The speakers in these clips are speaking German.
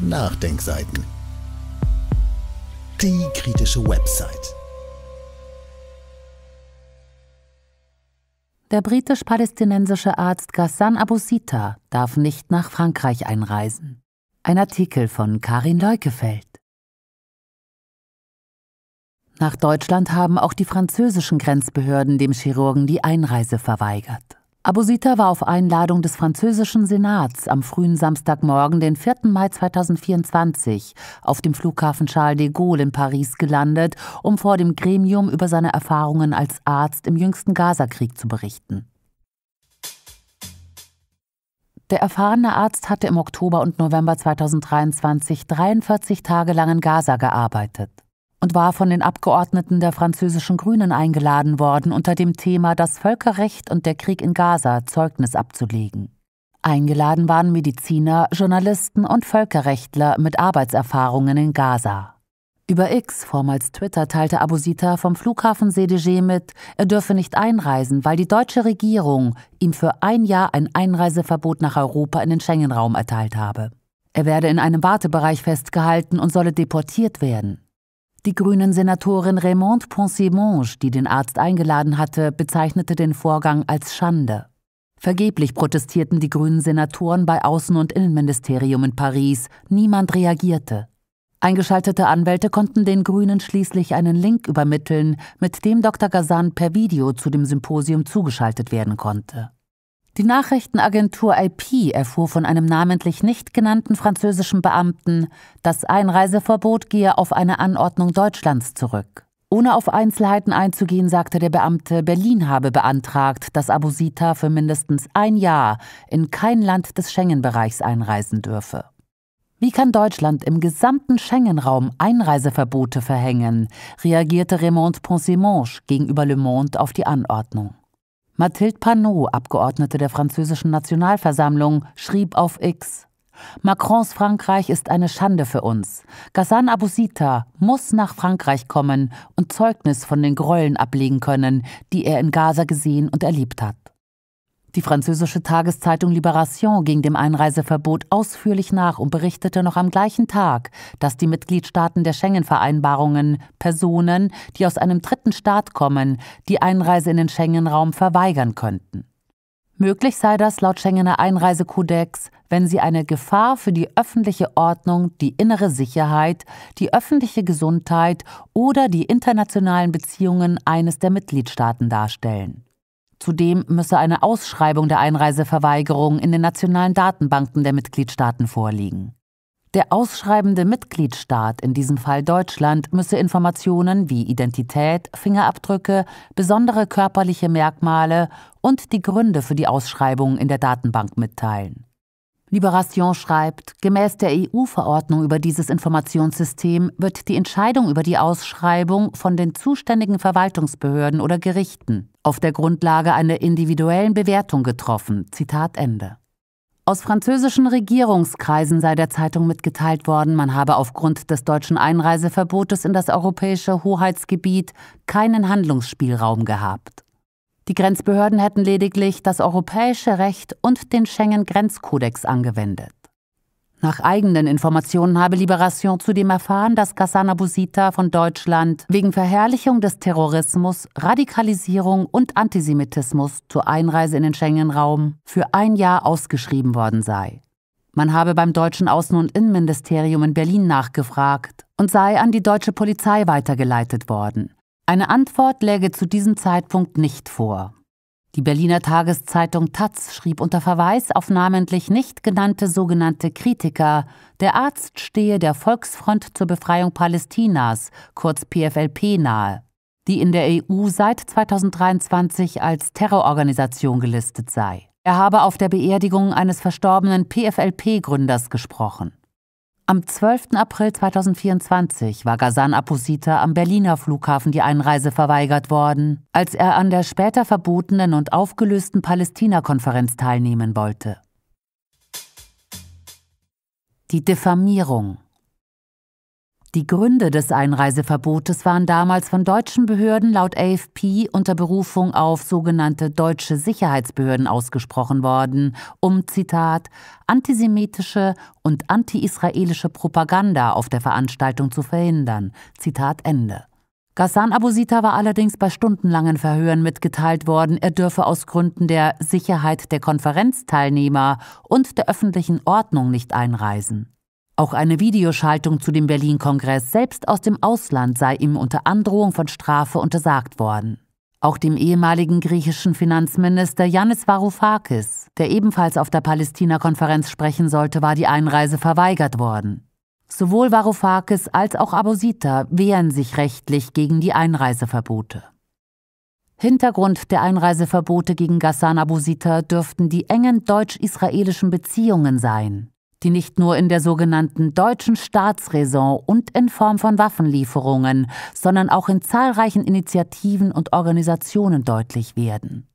Nachdenkseiten. Die kritische Website. Der britisch-palästinensische Arzt Ghassan Abusita darf nicht nach Frankreich einreisen. Ein Artikel von Karin Leukefeld. Nach Deutschland haben auch die französischen Grenzbehörden dem Chirurgen die Einreise verweigert. Abusita war auf Einladung des französischen Senats am frühen Samstagmorgen, den 4. Mai 2024, auf dem Flughafen Charles de Gaulle in Paris gelandet, um vor dem Gremium über seine Erfahrungen als Arzt im jüngsten Gazakrieg zu berichten. Der erfahrene Arzt hatte im Oktober und November 2023 43 Tage lang in Gaza gearbeitet und war von den Abgeordneten der französischen Grünen eingeladen worden, unter dem Thema Das Völkerrecht und der Krieg in Gaza Zeugnis abzulegen. Eingeladen waren Mediziner, Journalisten und Völkerrechtler mit Arbeitserfahrungen in Gaza. Über X, vormals Twitter, teilte Abusita vom Flughafen CDG mit, er dürfe nicht einreisen, weil die deutsche Regierung ihm für ein Jahr ein Einreiseverbot nach Europa in den Schengen-Raum erteilt habe. Er werde in einem Wartebereich festgehalten und solle deportiert werden. Die grünen Senatorin Raymond Poncemonge, die den Arzt eingeladen hatte, bezeichnete den Vorgang als Schande. Vergeblich protestierten die grünen Senatoren bei Außen- und Innenministerium in Paris. Niemand reagierte. Eingeschaltete Anwälte konnten den Grünen schließlich einen Link übermitteln, mit dem Dr. Gazan per Video zu dem Symposium zugeschaltet werden konnte. Die Nachrichtenagentur IP erfuhr von einem namentlich nicht genannten französischen Beamten, das Einreiseverbot gehe auf eine Anordnung Deutschlands zurück. Ohne auf Einzelheiten einzugehen, sagte der Beamte, Berlin habe beantragt, dass Abusita für mindestens ein Jahr in kein Land des Schengen-Bereichs einreisen dürfe. Wie kann Deutschland im gesamten Schengen-Raum Einreiseverbote verhängen? reagierte Raymond Ponsemange gegenüber Le Monde auf die Anordnung. Mathilde Panot, Abgeordnete der französischen Nationalversammlung, schrieb auf X, Macrons Frankreich ist eine Schande für uns. Ghassan Abusita muss nach Frankreich kommen und Zeugnis von den Gräueln ablegen können, die er in Gaza gesehen und erlebt hat. Die französische Tageszeitung Libération ging dem Einreiseverbot ausführlich nach und berichtete noch am gleichen Tag, dass die Mitgliedstaaten der Schengen-Vereinbarungen Personen, die aus einem dritten Staat kommen, die Einreise in den Schengen-Raum verweigern könnten. Möglich sei das laut Schengener Einreisekodex, wenn sie eine Gefahr für die öffentliche Ordnung, die innere Sicherheit, die öffentliche Gesundheit oder die internationalen Beziehungen eines der Mitgliedstaaten darstellen. Zudem müsse eine Ausschreibung der Einreiseverweigerung in den nationalen Datenbanken der Mitgliedstaaten vorliegen. Der ausschreibende Mitgliedstaat, in diesem Fall Deutschland, müsse Informationen wie Identität, Fingerabdrücke, besondere körperliche Merkmale und die Gründe für die Ausschreibung in der Datenbank mitteilen. Liberation schreibt, gemäß der EU-Verordnung über dieses Informationssystem wird die Entscheidung über die Ausschreibung von den zuständigen Verwaltungsbehörden oder Gerichten, auf der Grundlage einer individuellen Bewertung getroffen. Zitat Ende. Aus französischen Regierungskreisen sei der Zeitung mitgeteilt worden, man habe aufgrund des deutschen Einreiseverbotes in das europäische Hoheitsgebiet keinen Handlungsspielraum gehabt. Die Grenzbehörden hätten lediglich das europäische Recht und den Schengen-Grenzkodex angewendet. Nach eigenen Informationen habe Liberation zudem erfahren, dass Kassana Busita von Deutschland wegen Verherrlichung des Terrorismus, Radikalisierung und Antisemitismus zur Einreise in den Schengen-Raum für ein Jahr ausgeschrieben worden sei. Man habe beim deutschen Außen- und Innenministerium in Berlin nachgefragt und sei an die deutsche Polizei weitergeleitet worden. Eine Antwort läge zu diesem Zeitpunkt nicht vor. Die Berliner Tageszeitung Taz schrieb unter Verweis auf namentlich nicht genannte sogenannte Kritiker, der Arzt stehe der Volksfront zur Befreiung Palästinas, kurz PFLP, nahe, die in der EU seit 2023 als Terrororganisation gelistet sei. Er habe auf der Beerdigung eines verstorbenen PFLP-Gründers gesprochen. Am 12. April 2024 war Ghazan Aposita am Berliner Flughafen die Einreise verweigert worden, als er an der später verbotenen und aufgelösten Palästina-Konferenz teilnehmen wollte. Die Diffamierung die Gründe des Einreiseverbotes waren damals von deutschen Behörden laut AFP unter Berufung auf sogenannte deutsche Sicherheitsbehörden ausgesprochen worden, um Zitat antisemitische und anti-israelische Propaganda auf der Veranstaltung zu verhindern. Zitat Ende. Ghassan Abusita war allerdings bei stundenlangen Verhören mitgeteilt worden, er dürfe aus Gründen der Sicherheit der Konferenzteilnehmer und der öffentlichen Ordnung nicht einreisen. Auch eine Videoschaltung zu dem Berlin-Kongress selbst aus dem Ausland sei ihm unter Androhung von Strafe untersagt worden. Auch dem ehemaligen griechischen Finanzminister Yannis Varoufakis, der ebenfalls auf der Palästina-Konferenz sprechen sollte, war die Einreise verweigert worden. Sowohl Varoufakis als auch Abosita wehren sich rechtlich gegen die Einreiseverbote. Hintergrund der Einreiseverbote gegen Ghassan Abusita dürften die engen deutsch-israelischen Beziehungen sein die nicht nur in der sogenannten deutschen Staatsräson und in Form von Waffenlieferungen, sondern auch in zahlreichen Initiativen und Organisationen deutlich werden.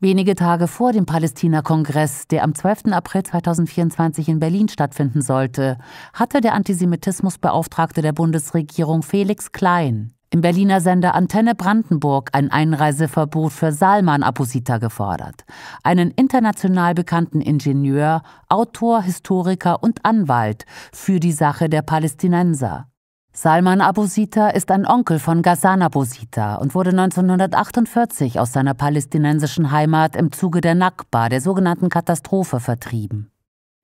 Wenige Tage vor dem Palästina-Kongress, der am 12. April 2024 in Berlin stattfinden sollte, hatte der Antisemitismusbeauftragte der Bundesregierung Felix Klein im Berliner Sender Antenne Brandenburg ein Einreiseverbot für Salman Abusita gefordert, einen international bekannten Ingenieur, Autor, Historiker und Anwalt für die Sache der Palästinenser. Salman Abusita ist ein Onkel von Ghassan Abusita und wurde 1948 aus seiner palästinensischen Heimat im Zuge der Nakba, der sogenannten Katastrophe, vertrieben.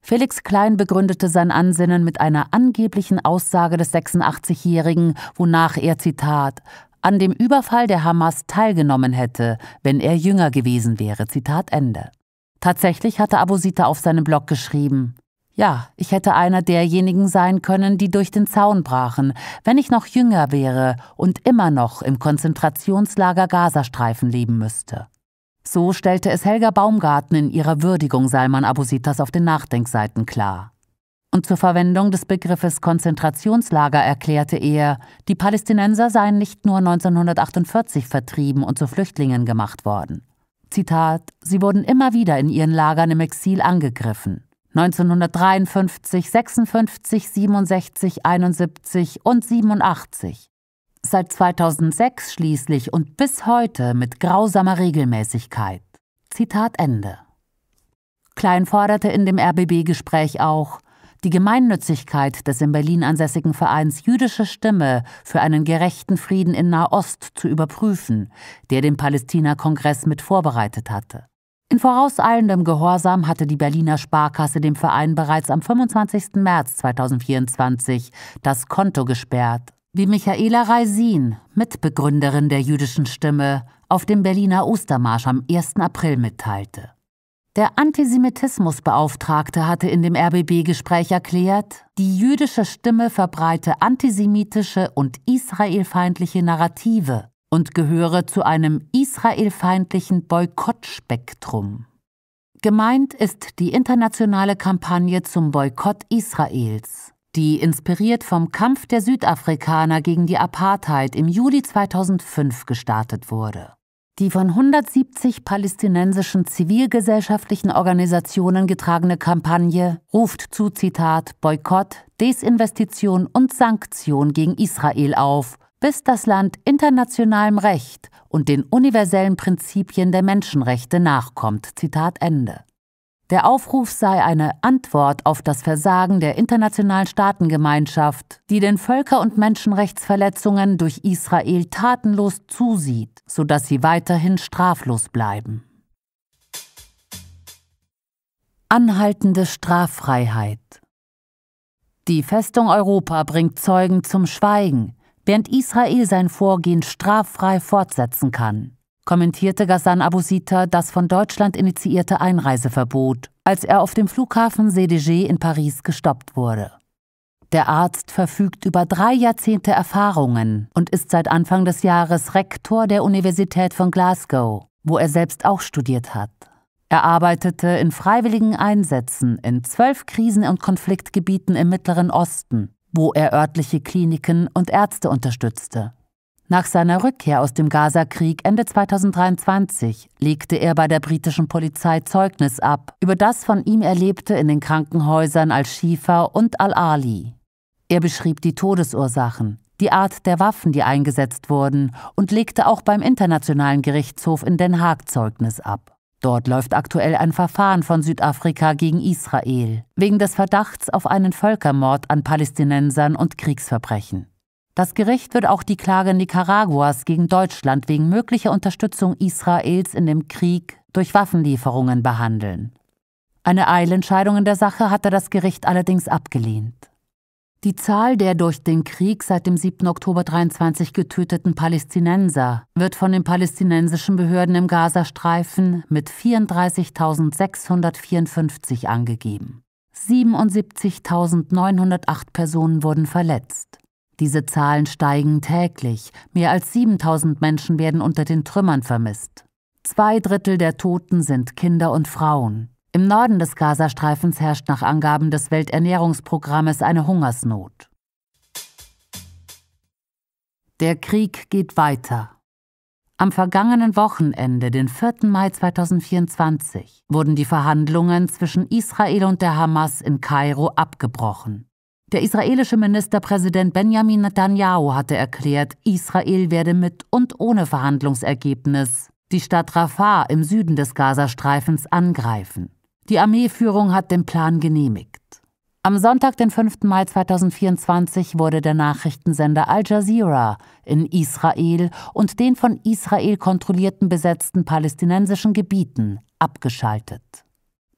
Felix Klein begründete sein Ansinnen mit einer angeblichen Aussage des 86-Jährigen, wonach er, Zitat, an dem Überfall der Hamas teilgenommen hätte, wenn er jünger gewesen wäre, Zitat Ende. Tatsächlich hatte Abusita auf seinem Blog geschrieben, ja, ich hätte einer derjenigen sein können, die durch den Zaun brachen, wenn ich noch jünger wäre und immer noch im Konzentrationslager Gazastreifen leben müsste. So stellte es Helga Baumgarten in ihrer Würdigung Salman Abusitas auf den Nachdenkseiten klar. Und zur Verwendung des Begriffes Konzentrationslager erklärte er, die Palästinenser seien nicht nur 1948 vertrieben und zu Flüchtlingen gemacht worden. Zitat, sie wurden immer wieder in ihren Lagern im Exil angegriffen. 1953, 56, 67, 71 und 87 seit 2006 schließlich und bis heute mit grausamer Regelmäßigkeit. Zitat Ende. Klein forderte in dem RBB-Gespräch auch, die Gemeinnützigkeit des in Berlin ansässigen Vereins Jüdische Stimme für einen gerechten Frieden in Nahost zu überprüfen, der den Palästina-Kongress mit vorbereitet hatte. In vorauseilendem Gehorsam hatte die Berliner Sparkasse dem Verein bereits am 25. März 2024 das Konto gesperrt wie Michaela Reisin, Mitbegründerin der jüdischen Stimme, auf dem Berliner Ostermarsch am 1. April mitteilte. Der Antisemitismusbeauftragte hatte in dem RBB-Gespräch erklärt, die jüdische Stimme verbreite antisemitische und israelfeindliche Narrative und gehöre zu einem israelfeindlichen Boykottspektrum. Gemeint ist die internationale Kampagne zum Boykott Israels, die inspiriert vom Kampf der Südafrikaner gegen die Apartheid im Juli 2005 gestartet wurde. Die von 170 palästinensischen zivilgesellschaftlichen Organisationen getragene Kampagne ruft zu Zitat Boykott, Desinvestition und Sanktion gegen Israel auf, bis das Land internationalem Recht und den universellen Prinzipien der Menschenrechte nachkommt. Zitat Ende. Der Aufruf sei eine Antwort auf das Versagen der internationalen Staatengemeinschaft, die den Völker- und Menschenrechtsverletzungen durch Israel tatenlos zusieht, sodass sie weiterhin straflos bleiben. Anhaltende Straffreiheit Die Festung Europa bringt Zeugen zum Schweigen, während Israel sein Vorgehen straffrei fortsetzen kann kommentierte Ghassan Abusita das von Deutschland initiierte Einreiseverbot, als er auf dem Flughafen CDG in Paris gestoppt wurde. Der Arzt verfügt über drei Jahrzehnte Erfahrungen und ist seit Anfang des Jahres Rektor der Universität von Glasgow, wo er selbst auch studiert hat. Er arbeitete in freiwilligen Einsätzen in zwölf Krisen- und Konfliktgebieten im Mittleren Osten, wo er örtliche Kliniken und Ärzte unterstützte. Nach seiner Rückkehr aus dem Gaza-Krieg Ende 2023 legte er bei der britischen Polizei Zeugnis ab über das von ihm Erlebte in den Krankenhäusern Al-Shifa und Al-Ali. Er beschrieb die Todesursachen, die Art der Waffen, die eingesetzt wurden, und legte auch beim Internationalen Gerichtshof in Den Haag Zeugnis ab. Dort läuft aktuell ein Verfahren von Südafrika gegen Israel wegen des Verdachts auf einen Völkermord an Palästinensern und Kriegsverbrechen. Das Gericht wird auch die Klage Nicaraguas gegen Deutschland wegen möglicher Unterstützung Israels in dem Krieg durch Waffenlieferungen behandeln. Eine Eilentscheidung in der Sache hatte das Gericht allerdings abgelehnt. Die Zahl der durch den Krieg seit dem 7. Oktober 23 getöteten Palästinenser wird von den palästinensischen Behörden im Gazastreifen mit 34.654 angegeben. 77.908 Personen wurden verletzt. Diese Zahlen steigen täglich. Mehr als 7000 Menschen werden unter den Trümmern vermisst. Zwei Drittel der Toten sind Kinder und Frauen. Im Norden des Gazastreifens herrscht nach Angaben des Welternährungsprogrammes eine Hungersnot. Der Krieg geht weiter. Am vergangenen Wochenende, den 4. Mai 2024, wurden die Verhandlungen zwischen Israel und der Hamas in Kairo abgebrochen. Der israelische Ministerpräsident Benjamin Netanyahu hatte erklärt, Israel werde mit und ohne Verhandlungsergebnis die Stadt Rafah im Süden des Gazastreifens angreifen. Die Armeeführung hat den Plan genehmigt. Am Sonntag, den 5. Mai 2024, wurde der Nachrichtensender Al Jazeera in Israel und den von Israel kontrollierten besetzten palästinensischen Gebieten abgeschaltet.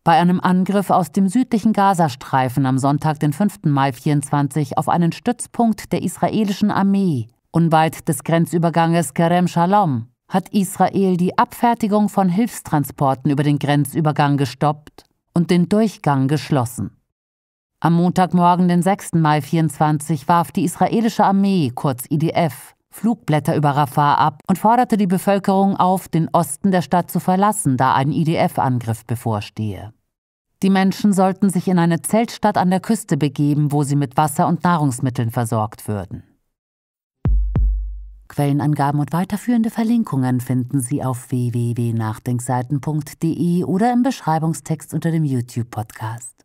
Bei einem Angriff aus dem südlichen Gazastreifen am Sonntag, den 5. Mai 24, auf einen Stützpunkt der israelischen Armee, unweit des Grenzüberganges Kerem Shalom, hat Israel die Abfertigung von Hilfstransporten über den Grenzübergang gestoppt und den Durchgang geschlossen. Am Montagmorgen, den 6. Mai 24, warf die israelische Armee, kurz IDF, Flugblätter über Rafah ab und forderte die Bevölkerung auf, den Osten der Stadt zu verlassen, da ein IDF-Angriff bevorstehe. Die Menschen sollten sich in eine Zeltstadt an der Küste begeben, wo sie mit Wasser und Nahrungsmitteln versorgt würden. Quellenangaben und weiterführende Verlinkungen finden Sie auf www.nachdenkseiten.de oder im Beschreibungstext unter dem YouTube-Podcast.